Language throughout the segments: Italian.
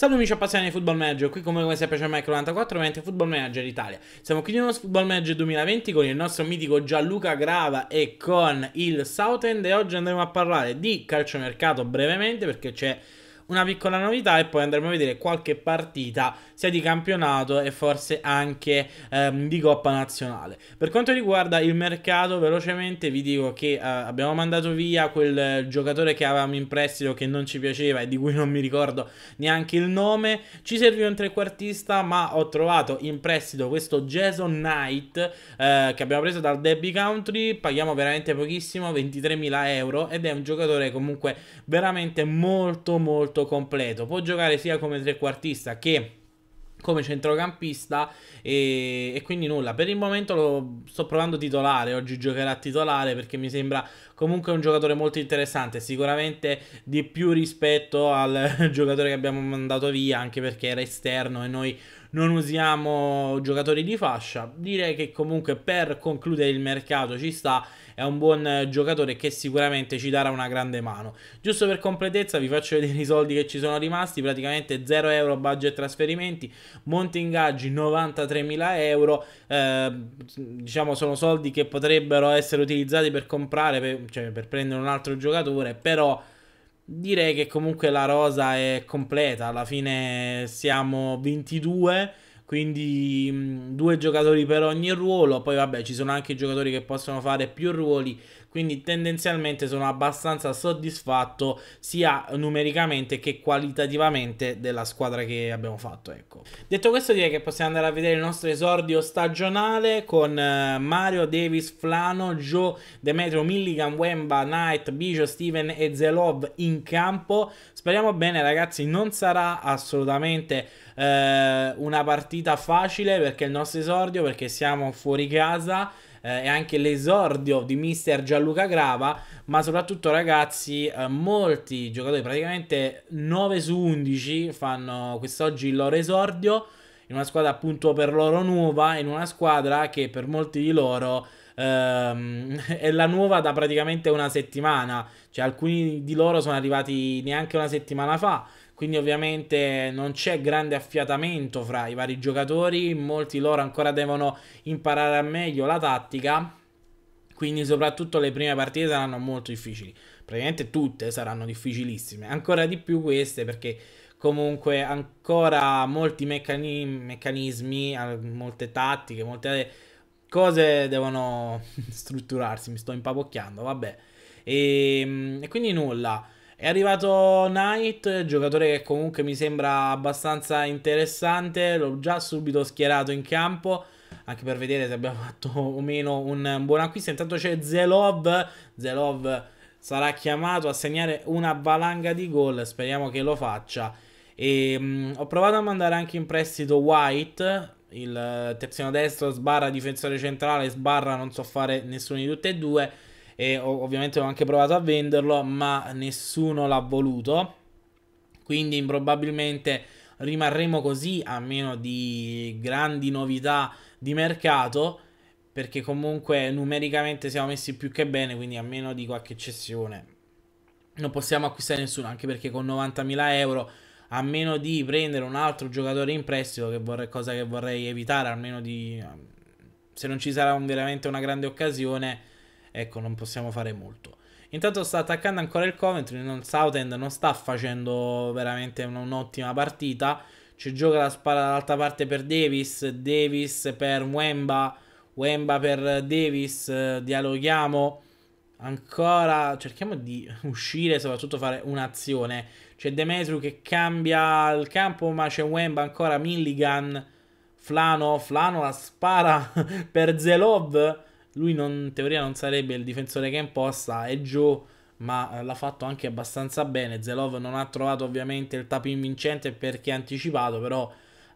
Salve amici appassionati di Football Manager, qui come, come sempre c'è Micro94 ovviamente Football Manager Italia. Siamo qui di nuovo su Football Manager 2020 con il nostro mitico Gianluca Grava e con il Southend e oggi andremo a parlare di calciomercato brevemente perché c'è una piccola novità e poi andremo a vedere qualche partita sia di campionato e forse anche ehm, di Coppa Nazionale. Per quanto riguarda il mercato, velocemente vi dico che eh, abbiamo mandato via quel giocatore che avevamo in prestito che non ci piaceva e di cui non mi ricordo neanche il nome. Ci serviva un trequartista, ma ho trovato in prestito questo Jason Knight eh, che abbiamo preso dal Debbie Country, paghiamo veramente pochissimo, 23.000 euro ed è un giocatore comunque veramente molto molto molto completo, può giocare sia come trequartista che come centrocampista e, e, quindi nulla per il momento lo sto provando titolare oggi giocherà titolare perché mi sembra comunque un giocatore molto interessante sicuramente di più rispetto al giocatore che abbiamo mandato via anche perché era esterno e noi non usiamo giocatori di fascia direi che comunque per concludere il mercato ci sta è un buon eh, giocatore che sicuramente ci darà una grande mano. Giusto per completezza vi faccio vedere i soldi che ci sono rimasti, praticamente 0 euro budget trasferimenti, monte ingaggi 93.000 euro, eh, diciamo sono soldi che potrebbero essere utilizzati per comprare, per, cioè per prendere un altro giocatore, però direi che comunque la rosa è completa, alla fine siamo 22 quindi due giocatori per ogni ruolo, poi vabbè ci sono anche giocatori che possono fare più ruoli, quindi tendenzialmente sono abbastanza soddisfatto sia numericamente che qualitativamente della squadra che abbiamo fatto. Ecco. Detto questo direi che possiamo andare a vedere il nostro esordio stagionale con eh, Mario, Davis, Flano, Joe, Demetrio, Milligan, Wemba, Knight, Bijo, Steven e Zelov in campo. Speriamo bene ragazzi, non sarà assolutamente eh, una partita facile perché il nostro esordio, perché siamo fuori casa eh, e anche l'esordio di mister Gianluca Grava, ma soprattutto ragazzi, eh, molti giocatori, praticamente 9 su 11 fanno quest'oggi il loro esordio in una squadra appunto per loro nuova, in una squadra che per molti di loro ehm, è la nuova da praticamente una settimana. Cioè, alcuni di loro sono arrivati neanche una settimana fa quindi ovviamente non c'è grande affiatamento fra i vari giocatori, molti loro ancora devono imparare al meglio la tattica, quindi soprattutto le prime partite saranno molto difficili, praticamente tutte saranno difficilissime, ancora di più queste perché comunque ancora molti meccani- meccanismi, molte tattiche, molte cose devono strutturarsi, mi sto impapocchiando, vabbè, e, ehm, e quindi nulla. È arrivato Knight, giocatore che comunque mi sembra abbastanza interessante, l'ho già subito schierato in campo anche per vedere se abbiamo fatto o meno un buon acquisto. Intanto c'è Zelov, Zelov sarà chiamato a segnare una valanga di gol, speriamo che lo faccia. E, mh, mm, ho provato a mandare anche in prestito White, il terzino destro sbarra difensore centrale, sbarra non so fare nessuno di tutti e due e ovviamente ho anche provato a venderlo, ma nessuno l'ha voluto. Quindi probabilmente rimarremo così a meno di grandi novità di mercato perché comunque numericamente siamo messi più che bene, quindi a meno di qualche eccessione non possiamo acquistare nessuno, anche perché con 90.000 euro a meno di prendere un altro giocatore in prestito, che vorrei, cosa che vorrei evitare, almeno di se non ci sarà un, veramente una grande occasione, ecco, non possiamo fare molto. Intanto sta attaccando ancora il Coventry, non, Southend non sta facendo veramente un'ottima partita. Ci gioca la spalla dall'altra parte per Davis, Davis per Wemba, Wemba per Davis, eh, dialoghiamo. Ancora cerchiamo di uscire, soprattutto fare un'azione. C'è Demetriu che cambia il campo, ma c'è Wemba ancora, Milligan, Flano, Flano la spara per Zelov lui non, in teoria non sarebbe il difensore che imposta, è Joe, ma eh, l'ha fatto anche abbastanza bene. Zelov non ha trovato ovviamente il tapin vincente perché ha anticipato, però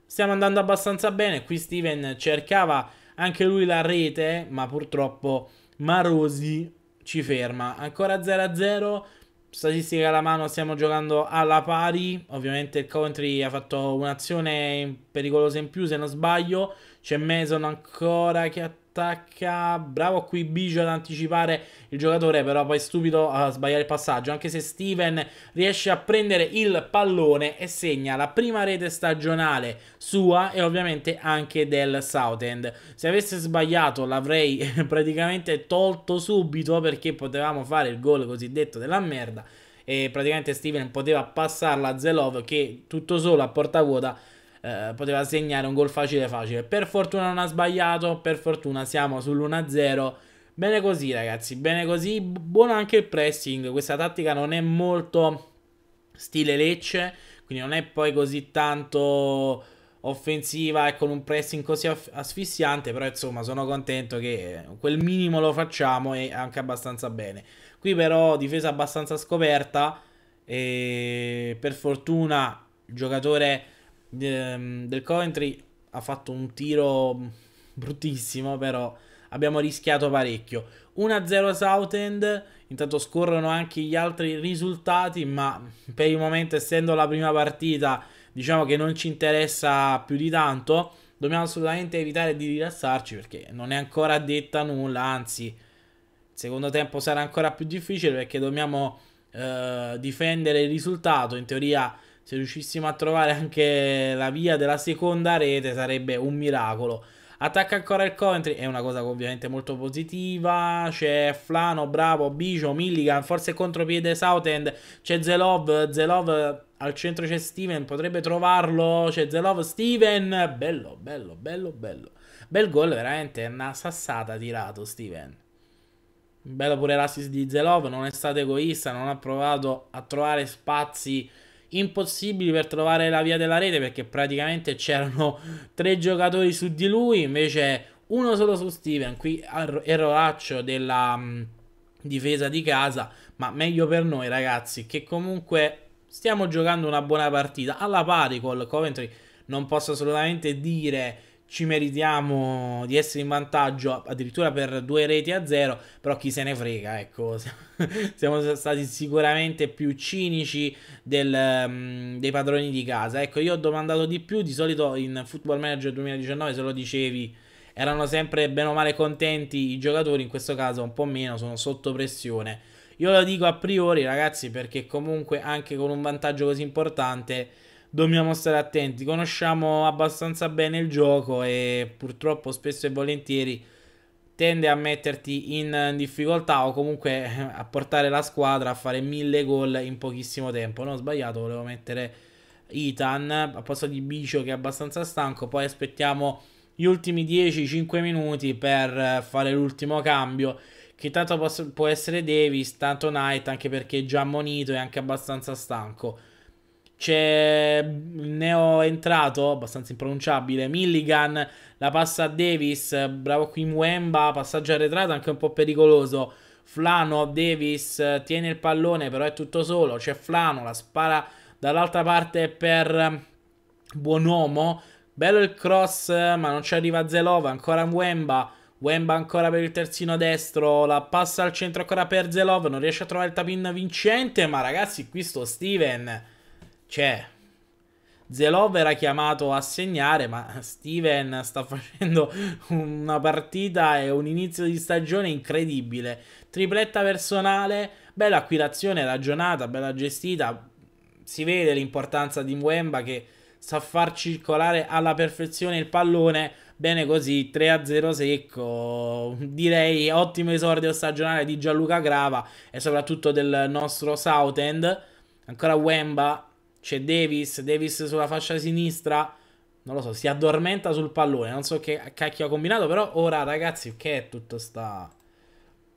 stiamo andando abbastanza bene. Qui Steven cercava anche lui la rete, ma purtroppo Marosi ci ferma. Ancora 0-0. Statistica alla mano, stiamo giocando alla pari. Ovviamente il Coventry ha fatto un'azione pericolosa in più, se non sbaglio. C'è Mason ancora che ha attacca. Bravo qui Bigio ad anticipare il giocatore, però poi stupido a sbagliare il passaggio. Anche se Steven riesce a prendere il pallone e segna la prima rete stagionale sua e ovviamente anche del Southend. Se avesse sbagliato l'avrei praticamente tolto subito perché potevamo fare il gol cosiddetto della merda e praticamente Steven poteva passarla a Zelov che tutto solo a porta vuota eh, poteva segnare un gol facile facile. Per fortuna non ha sbagliato, per fortuna siamo sull'1-0. Bene così ragazzi, bene così, buono anche il pressing, questa tattica non è molto stile Lecce, quindi non è poi così tanto offensiva e con un pressing così asfissiante, però insomma sono contento che eh, quel minimo lo facciamo e anche abbastanza bene. Qui però difesa abbastanza scoperta e per fortuna il giocatore Ehm, del Coventry ha fatto un tiro bruttissimo, però abbiamo rischiato parecchio. 1-0 Southend, intanto scorrono anche gli altri risultati, ma per il momento essendo la prima partita diciamo che non ci interessa più di tanto, dobbiamo assolutamente evitare di rilassarci perché non è ancora detta nulla, anzi il secondo tempo sarà ancora più difficile perché dobbiamo eh, difendere il risultato, in teoria se riuscissimo a trovare anche la via della seconda rete sarebbe un miracolo. Attacca ancora il Coventry, è una cosa ovviamente molto positiva. C'è Flano, bravo, Bicio, Milligan, forse contropiede Southend. C'è Zelov, Zelov al centro c'è Steven, potrebbe trovarlo. C'è Zelov, Steven, bello, bello, bello, bello. Bel gol, veramente, una sassata tirato Steven. Bello pure l'assist di Zelov, non è stato egoista, non ha provato a trovare spazi impossibili per trovare la via della rete perché praticamente c'erano tre giocatori su di lui, invece uno solo su Steven, qui erroraccio della mh, mm, difesa di casa, ma meglio per noi ragazzi che comunque stiamo giocando una buona partita alla pari col Coventry, non posso assolutamente dire ci meritiamo di essere in vantaggio addirittura per due reti a zero, però chi se ne frega, ecco, siamo stati sicuramente più cinici del, um, dei padroni di casa. Ecco, io ho domandato di più, di solito in Football Manager 2019 se lo dicevi erano sempre bene o male contenti i giocatori, in questo caso un po' meno, sono sotto pressione. Io lo dico a priori, ragazzi, perché comunque anche con un vantaggio così importante dobbiamo stare attenti. Conosciamo abbastanza bene il gioco e purtroppo spesso e volentieri tende a metterti in difficoltà o comunque a portare la squadra a fare mille gol in pochissimo tempo. No, ho sbagliato, volevo mettere Itan a posto di Bicio che è abbastanza stanco. Poi aspettiamo gli ultimi 10-5 minuti per fare l'ultimo cambio. Che tanto può essere Davis, tanto Knight, anche perché è già ammonito e anche abbastanza stanco. C'è mm, neo entrato, abbastanza impronunciabile, Milligan, la passa a Davis, bravo qui Mwemba, passaggio arretrato anche un po' pericoloso. Flano, Davis tiene il pallone, però è tutto solo. C'è Flano, la spara dall'altra parte per mm, Buonomo. Bello il cross, ma non ci arriva Zelova, ancora Mwemba. Wemba ancora per il terzino destro, la passa al centro ancora per Zelov, non riesce a trovare il tapin vincente, ma ragazzi qui sto Steven c'è. Zelov era chiamato a segnare, ma Steven sta facendo una partita e un inizio di stagione incredibile. Tripletta personale, bella acquilazione ragionata, bella gestita. Si vede l'importanza di Mwemba che sa far circolare alla perfezione il pallone. Bene così, 3-0 secco. Direi ottimo esordio stagionale di Gianluca Grava e soprattutto del nostro Southend. Ancora Wemba c'è Davis, Davis sulla fascia sinistra. Non lo so, si addormenta sul pallone. Non so che cacchio ha combinato. Però ora, ragazzi, che è tutta sta.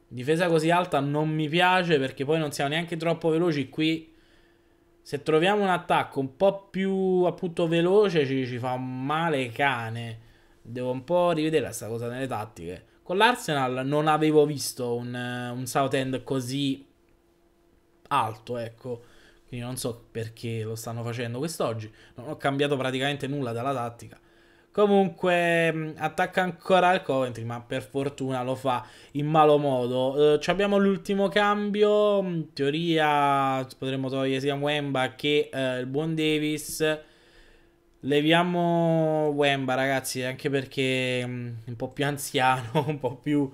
Difesa così alta non mi piace perché poi non siamo neanche troppo veloci qui. Se troviamo un attacco un po' più appunto veloce ci, ci fa male cane. Devo un po' rivedere questa cosa nelle tattiche. Con l'Arsenal non avevo visto un, un Southend così alto, ecco. Quindi non so perché lo stanno facendo quest'oggi. Non ho cambiato praticamente nulla dalla tattica. Comunque mm, attacca ancora il Coventry, ma per fortuna lo fa in malo modo. Eh, abbiamo l'ultimo cambio, in mm, teoria potremmo togliere sia Wemba che eh, il buon Davis. Leviamo Wemba ragazzi, anche perché è mm, un po' più anziano, un po' più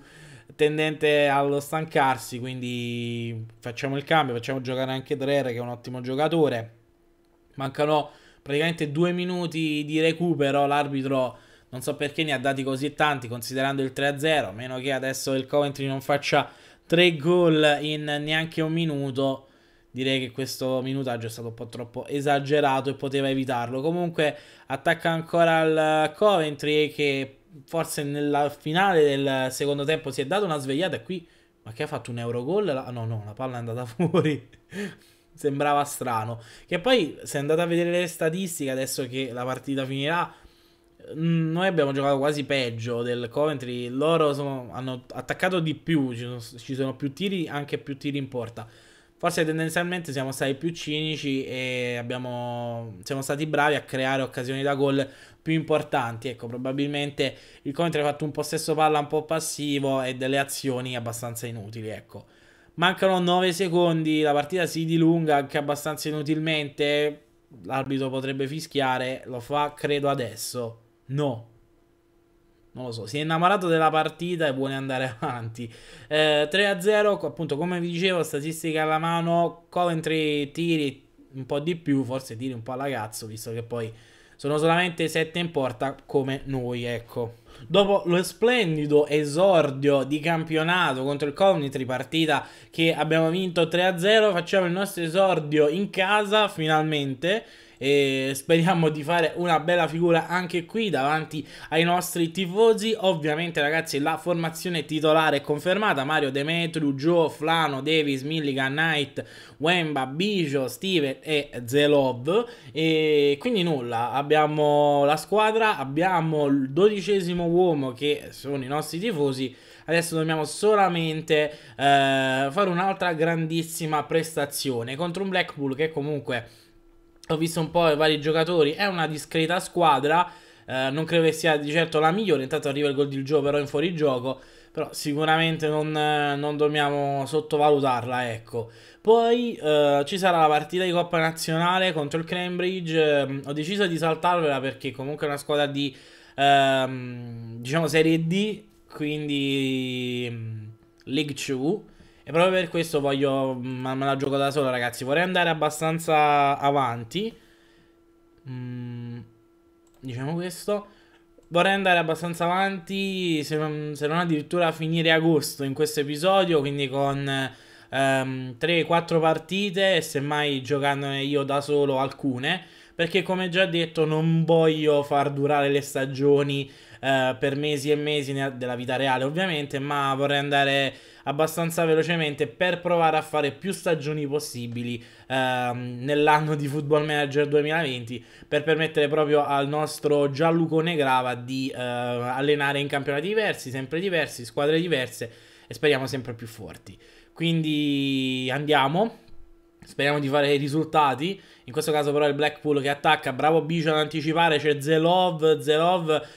tendente allo stancarsi, quindi facciamo il cambio, facciamo giocare anche Drere che è un ottimo giocatore. Mancano praticamente due minuti di recupero, l'arbitro non so perché ne ha dati così tanti considerando il 3-0, a meno che adesso il Coventry non faccia tre gol in neanche un minuto. Direi che questo minutaggio è stato un po' troppo esagerato e poteva evitarlo. Comunque attacca ancora il Coventry che forse nella finale del secondo tempo si è data una svegliata e qui ma che ha fatto un Eurogol? La... No, no, la palla è andata fuori. Sembrava strano. Che poi, se andate a vedere le statistiche, adesso che la partita finirà, mm, noi abbiamo giocato quasi peggio del Coventry. Loro sono, hanno attaccato di più, ci sono, ci sono più tiri, anche più tiri in porta. Forse tendenzialmente siamo stati più cinici e abbiamo, siamo stati bravi a creare occasioni da gol più importanti. Ecco, probabilmente il Contri ha fatto un possesso palla un po' passivo e delle azioni abbastanza inutili, ecco. Mancano 9 secondi, la partita si dilunga anche abbastanza inutilmente. L'arbitro potrebbe fischiare, lo fa credo adesso. No, non lo so, si è innamorato della partita e vuole andare avanti. Eh, 3-0, appunto, come vi dicevo, statistica alla mano, Coventry tiri un po' di più, forse tiri un po' alla cazzo, visto che poi sono solamente 7 in porta come noi, ecco. Dopo lo splendido esordio di campionato contro il Coventry, partita che abbiamo vinto 3-0, facciamo il nostro esordio in casa finalmente e speriamo di fare una bella figura anche qui davanti ai nostri tifosi. Ovviamente ragazzi la formazione titolare è confermata, Mario Demetriu, Joe, Flano, Davis, Milligan, Knight, Wemba, Bijo, Steven e Zelov e quindi nulla, abbiamo la squadra, abbiamo il dodicesimo uomo che sono i nostri tifosi adesso dobbiamo solamente eh, fare un'altra grandissima prestazione contro un Blackpool che comunque ho visto un po' i vari giocatori, è una discreta squadra, eh, non credo che sia di certo la migliore, intanto arriva il gol di Gio però in fuorigioco, però sicuramente non, eh, non dobbiamo sottovalutarla, ecco. Poi eh, ci sarà la partita di Coppa Nazionale contro il Cambridge, eh, ho deciso di saltarvela perché comunque è una squadra di, ehm, diciamo, Serie D, quindi mm, League 2, e proprio per questo voglio... Mm, ma me la gioco da solo, ragazzi. Vorrei andare abbastanza avanti. Mm, diciamo questo. Vorrei andare abbastanza avanti, se non, se non addirittura a finire agosto in questo episodio, quindi con... Um, ehm, 3-4 partite, E semmai giocandone io da solo alcune perché come già detto non voglio far durare le stagioni eh, per mesi e mesi della vita reale ovviamente, ma vorrei andare abbastanza velocemente per provare a fare più stagioni possibili ehm, nell'anno di Football Manager 2020 per permettere proprio al nostro Gianluco Negrava di eh, allenare in campionati diversi, sempre diversi, squadre diverse e speriamo sempre più forti. Quindi andiamo Speriamo di fare i risultati. In questo caso però è il Blackpool che attacca. Bravo Bicio ad anticipare. C'è Zelov. Zelov.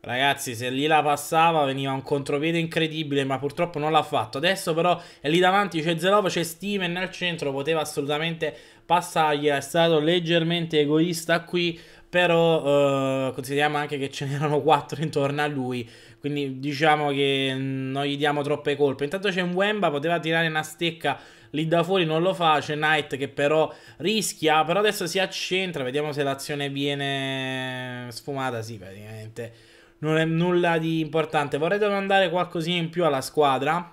Ragazzi, se lì la passava veniva un contropiede incredibile, ma purtroppo non l'ha fatto. Adesso però è lì davanti, c'è Zelov, c'è Steven nel centro, poteva assolutamente passargli, è stato leggermente egoista qui, però eh, consideriamo anche che ce n'erano quattro intorno a lui, quindi diciamo che non gli diamo troppe colpe. Intanto c'è un Wemba, poteva tirare una stecca lì da fuori, non lo fa, c'è Knight che però rischia, però adesso si accentra, vediamo se l'azione viene sfumata, sì praticamente non è nulla di importante. Vorrei domandare qualcosina in più alla squadra,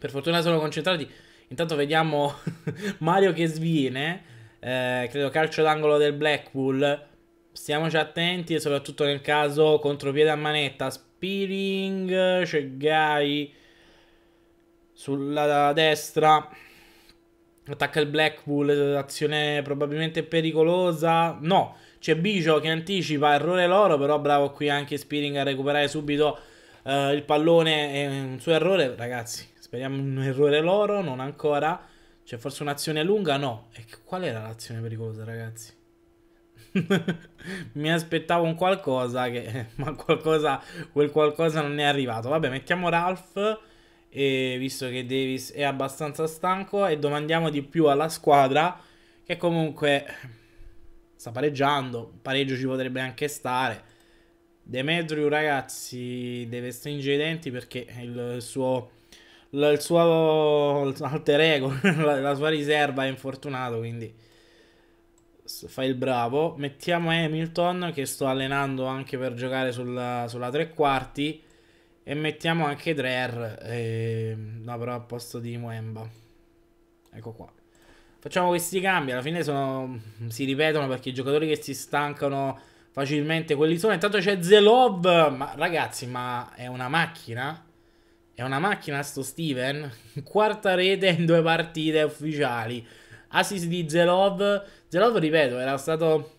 per fortuna sono concentrati, intanto vediamo Mario che sviene. Eh, credo calcio d'angolo del Blackpool Stiamoci attenti e soprattutto nel caso contropiede a manetta. Spearing, c'è cioè Guy sulla destra. Attacca il Blackpool, azione probabilmente pericolosa. No, c'è Bicio che anticipa, errore loro, però bravo qui anche Spearing a recuperare subito uh, il pallone. È un suo errore, ragazzi, speriamo un errore loro, non ancora. C'è forse un'azione lunga? No. E qual era l'azione pericolosa, ragazzi? Mi aspettavo un qualcosa che, ma qualcosa, quel qualcosa non è arrivato. Vabbè, mettiamo Ralph. E visto che Davis è abbastanza stanco e domandiamo di più alla squadra che comunque sta pareggiando, pareggio ci potrebbe anche stare. Demetriu ragazzi deve stringere i denti perché il suo, il suo alter ego, la sua riserva è infortunato quindi fai il bravo. Mettiamo Hamilton che sto allenando anche per giocare sulla, sulla tre quarti. E mettiamo anche Dreher. Eh, no, però a posto di Moemba. Ecco qua. Facciamo questi cambi. Alla fine sono, si ripetono perché i giocatori che si stancano facilmente quelli sono. Intanto c'è Zelov. Ma ragazzi, ma è una macchina? È una macchina sto Steven? Quarta rete in due partite ufficiali. Assist di Zelov Zelato, ripeto, era stato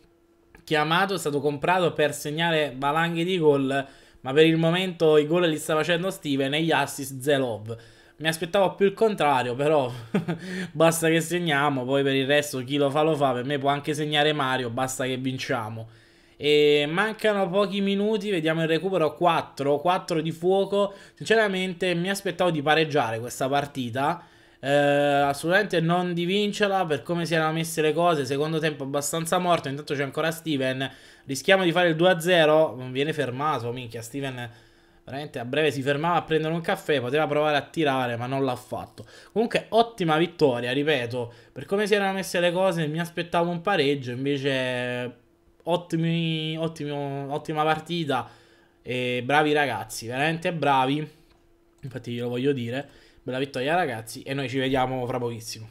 chiamato, è stato comprato per segnare valanghe di gol, ma per il momento i gol li sta facendo Steven e gli assist Zelov. Mi aspettavo più il contrario, però basta che segniamo, poi per il resto chi lo fa lo fa, per me può anche segnare Mario, basta che vinciamo. E mancano pochi minuti, vediamo il recupero 4, 4 di fuoco. Sinceramente mi aspettavo di pareggiare questa partita eh, assolutamente non di vincerla per come si erano messe le cose. Secondo tempo abbastanza morto. Intanto c'è ancora Steven. Rischiamo di fare il 2-0. Viene fermato. Minchia, Steven. Veramente a breve si fermava a prendere un caffè, poteva provare a tirare, ma non l'ha fatto. Comunque, ottima vittoria, ripeto. Per come si erano messe le cose, mi aspettavo un pareggio. Invece, ottimi, ottimo, ottima partita. E bravi ragazzi, veramente bravi. Infatti, glielo voglio dire. Bella vittoria ragazzi e noi ci vediamo fra pochissimo.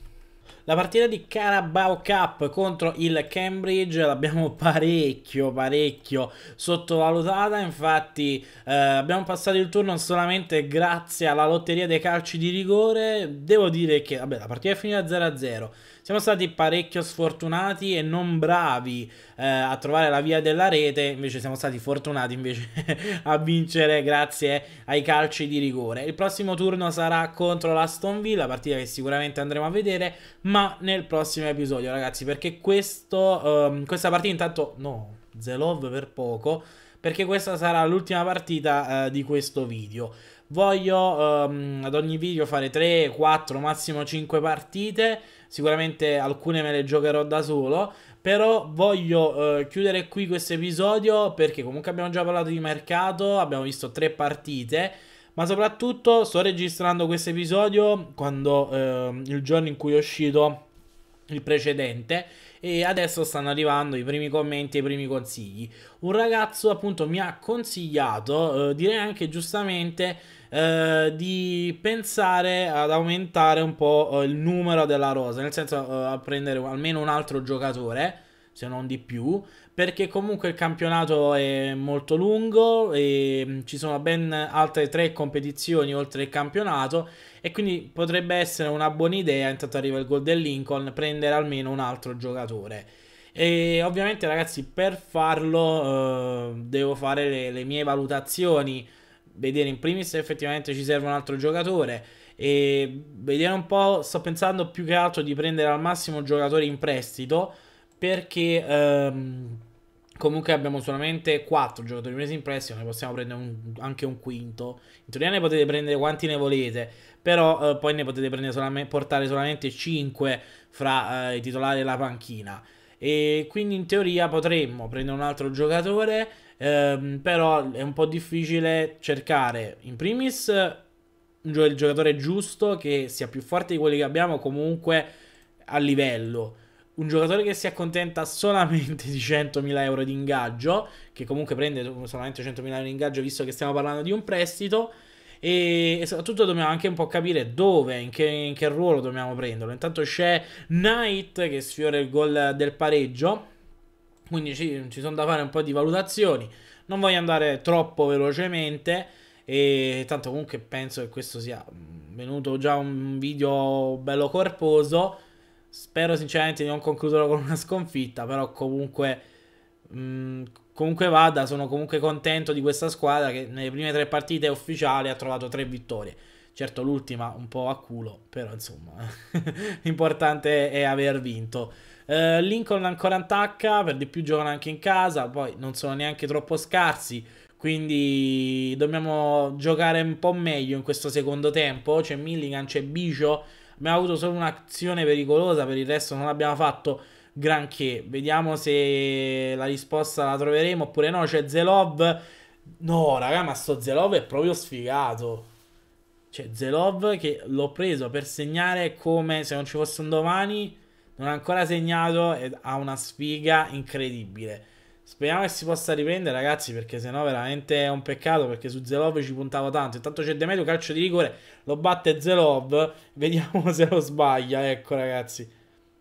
La partita di Carabao Cup contro il Cambridge l'abbiamo parecchio, parecchio sottovalutata. Infatti, eh, abbiamo passato il turno solamente grazie alla lotteria dei calci di rigore. Devo dire che vabbè, la partita è finita 0-0. Siamo stati parecchio sfortunati e non bravi eh, a trovare la via della rete, invece siamo stati fortunati invece a vincere grazie ai calci di rigore. Il prossimo turno sarà contro la Stone Villa, partita che sicuramente andremo a vedere, ma nel prossimo episodio ragazzi, perché questo, um, questa partita intanto no, Zelov per poco, perché questa sarà l'ultima partita eh, di questo video. Voglio um, ad ogni video fare 3, 4, massimo 5 partite Sicuramente alcune me le giocherò da solo. Però voglio eh, chiudere qui questo episodio perché comunque abbiamo già parlato di mercato, abbiamo visto tre partite. Ma soprattutto sto registrando questo episodio quando eh, il giorno in cui è uscito il precedente e adesso stanno arrivando i primi commenti e i primi consigli. Un ragazzo appunto mi ha consigliato, eh, direi anche giustamente eh, di pensare ad aumentare un po' eh, il numero della rosa, nel senso eh, a prendere almeno un altro giocatore se non di più, perché comunque il campionato è molto lungo e mm, ci sono ben altre tre competizioni oltre il campionato e quindi potrebbe essere una buona idea, intanto arriva il gol del Lincoln, prendere almeno un altro giocatore. E ovviamente ragazzi per farlo eh, devo fare le, le mie valutazioni vedere in primis se effettivamente ci serve un altro giocatore e vedere un po', sto pensando più che altro di prendere al massimo un giocatore in prestito perché ehm, comunque abbiamo solamente 4 giocatori presi in prestito, ne possiamo prendere un, anche un quinto. In teoria ne potete prendere quanti ne volete, però eh, poi ne potete solamente, portare solamente 5 fra eh, i titolari della panchina. E quindi in teoria potremmo prendere un altro giocatore ehm, però è un po' difficile cercare in primis il giocatore giusto che sia più forte di quelli che abbiamo comunque a livello un giocatore che si accontenta solamente di 100.000 euro di ingaggio, che comunque prende solamente 100.000 euro di ingaggio visto che stiamo parlando di un prestito, e, soprattutto dobbiamo anche un po' capire dove, in che, in che ruolo dobbiamo prenderlo. Intanto c'è Knight che sfiora il gol del pareggio. Quindi ci, ci sono da fare un po' di valutazioni. Non voglio andare troppo velocemente. E tanto comunque penso che questo sia venuto già un video bello corposo. Spero sinceramente di non concluderlo con una sconfitta, però comunque mh, comunque vada, sono comunque contento di questa squadra che nelle prime tre partite ufficiali ha trovato tre vittorie. Certo l'ultima un po' a culo, però insomma l'importante è aver vinto. Eh, Lincoln ancora attacca, per di più giocano anche in casa, poi non sono neanche troppo scarsi, quindi dobbiamo giocare un po' meglio in questo secondo tempo. C'è Milligan, c'è Bicio, abbiamo avuto solo un'azione pericolosa, per il resto non abbiamo fatto granché. Vediamo se la risposta la troveremo oppure no. C'è Zelov. No, raga, ma sto Zelov è proprio sfigato. C'è Zelov che l'ho preso per segnare come se non ci fosse un domani non ha ancora segnato e ha una sfiga incredibile. Speriamo che si possa riprendere, ragazzi, perché sennò veramente è un peccato, perché su Zelov ci puntavo tanto. Intanto c'è Demetrio, calcio di rigore, lo batte Zelov, vediamo se lo sbaglia, ecco ragazzi.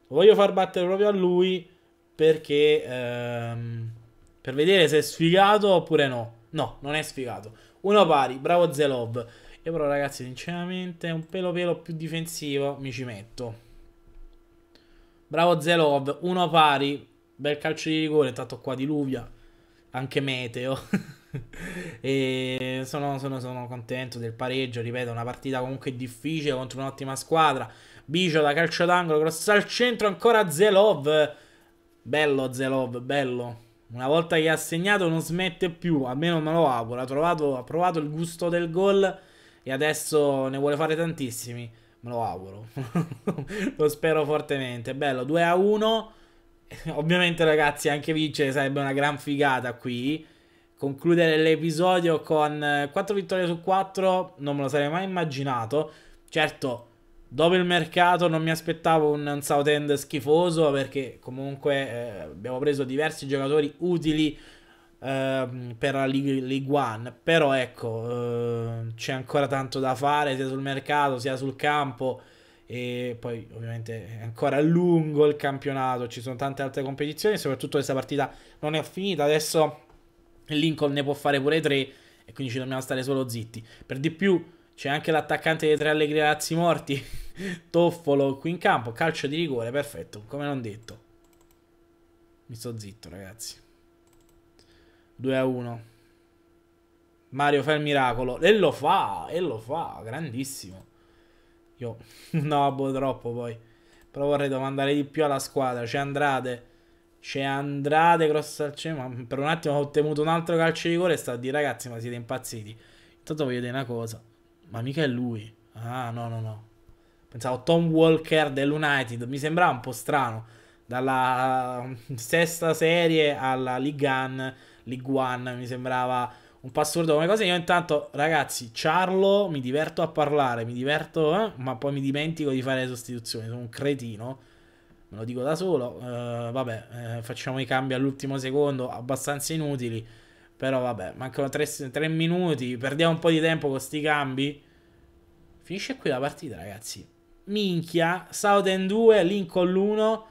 Lo voglio far battere proprio a lui, perché... Ehm, per vedere se è sfigato oppure no. No, non è sfigato. Uno pari, bravo Zelov. Io però ragazzi, sinceramente, un pelo pelo più difensivo mi ci metto. Bravo Zelov, uno pari. Bel calcio di rigore, tanto qua diluvia. Anche meteo. e sono, sono, sono, contento del pareggio. Ripeto, una partita comunque difficile contro un'ottima squadra. Bicio da calcio d'angolo, cross al centro, ancora Zelov. Bello Zelov, bello. Una volta che ha segnato non smette più, almeno me lo auguro. Ha, trovato, ha provato il gusto del gol e adesso ne vuole fare tantissimi. Me lo auguro. lo spero fortemente. Bello, 2 a 1. Ovviamente, ragazzi, anche vincere sarebbe una gran figata qui. Concludere l'episodio con 4 eh, vittorie su 4 non me lo sarei mai immaginato. Certo, dopo il mercato non mi aspettavo un, un Southend schifoso perché comunque eh, abbiamo preso diversi giocatori utili Ehm, per la League One. Però ecco, uh, c'è ancora tanto da fare sia sul mercato sia sul campo. E poi ovviamente è ancora lungo il campionato, ci sono tante altre competizioni, soprattutto questa partita non è finita. Adesso Lincoln ne può fare pure tre e quindi ci dobbiamo stare solo zitti. Per di più c'è anche l'attaccante dei tre allegri ragazzi morti, Toffolo qui in campo, calcio di rigore, perfetto, come non detto. Mi sto zitto ragazzi. 2 a 1. Mario fa il miracolo. E lo fa, e lo fa, grandissimo. Io no, boh, troppo poi. Però vorrei domandare di più alla squadra. C'è Andrade. C'è Andrade cross al cielo. Mm, per un attimo ho ottenuto un altro calcio di rigore e sta a dire ragazzi ma siete impazziti. Intanto voglio dire una cosa. Ma mica è lui. Ah no no no. Pensavo Tom Walker dell'United. Mi sembrava un po' strano. Dalla mm, sesta serie alla Ligan League One, mi sembrava un po' assurdo come cosa. Io intanto, ragazzi, Charlo, mi diverto a parlare, mi diverto, eh, ma poi mi dimentico di fare le sostituzioni, sono un cretino. Me lo dico da solo, uh, vabbè, eh, facciamo i cambi all'ultimo secondo, abbastanza inutili. Però vabbè, mancano 3 minuti, perdiamo un po' di tempo con questi cambi. Finisce qui la partita, ragazzi. Minchia, Southend 2, Lincoln 1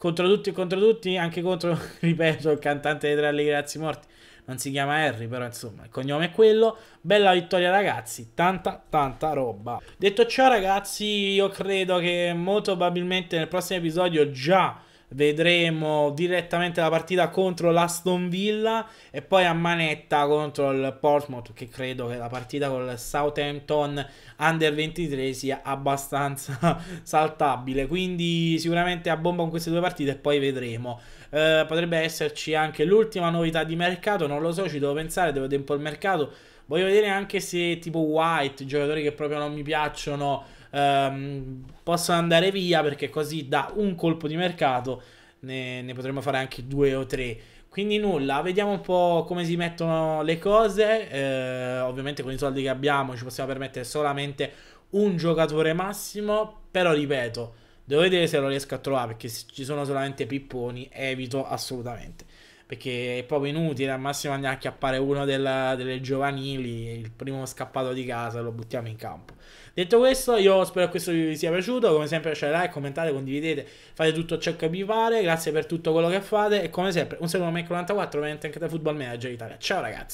contro tutti e contro tutti, anche contro, ripeto, il cantante dei Tralli Grazie Morti. Non si chiama Harry, però insomma, il cognome è quello. Bella vittoria, ragazzi. Tanta, tanta roba. Detto ciò, ragazzi, io credo che molto probabilmente nel prossimo episodio già vedremo direttamente la partita contro l'Aston Villa e poi a manetta contro il Portsmouth che credo che la partita con il Southampton Under 23 sia abbastanza saltabile quindi sicuramente a bomba con queste due partite e poi vedremo eh, potrebbe esserci anche l'ultima novità di mercato, non lo so, ci devo pensare, devo tempo al mercato. Voglio vedere anche se tipo White, giocatori che proprio non mi piacciono, ehm, possono andare via perché così da un colpo di mercato ne, ne potremmo fare anche due o tre. Quindi nulla, vediamo un po' come si mettono le cose. Eh, ovviamente con i soldi che abbiamo ci possiamo permettere solamente un giocatore massimo, però ripeto Devo vedere se lo riesco a trovare perché se ci sono solamente pipponi evito assolutamente. Perché è proprio inutile, al massimo andiamo a chiappare uno della, delle giovanili, il primo scappato di casa, lo buttiamo in campo. Detto questo, io spero che questo video vi sia piaciuto, come sempre lasciate like, commentate, condividete, fate tutto ciò che vi pare, grazie per tutto quello che fate e come sempre un saluto a Mac94, ovviamente anche da Football Manager Italia. Ciao ragazzi!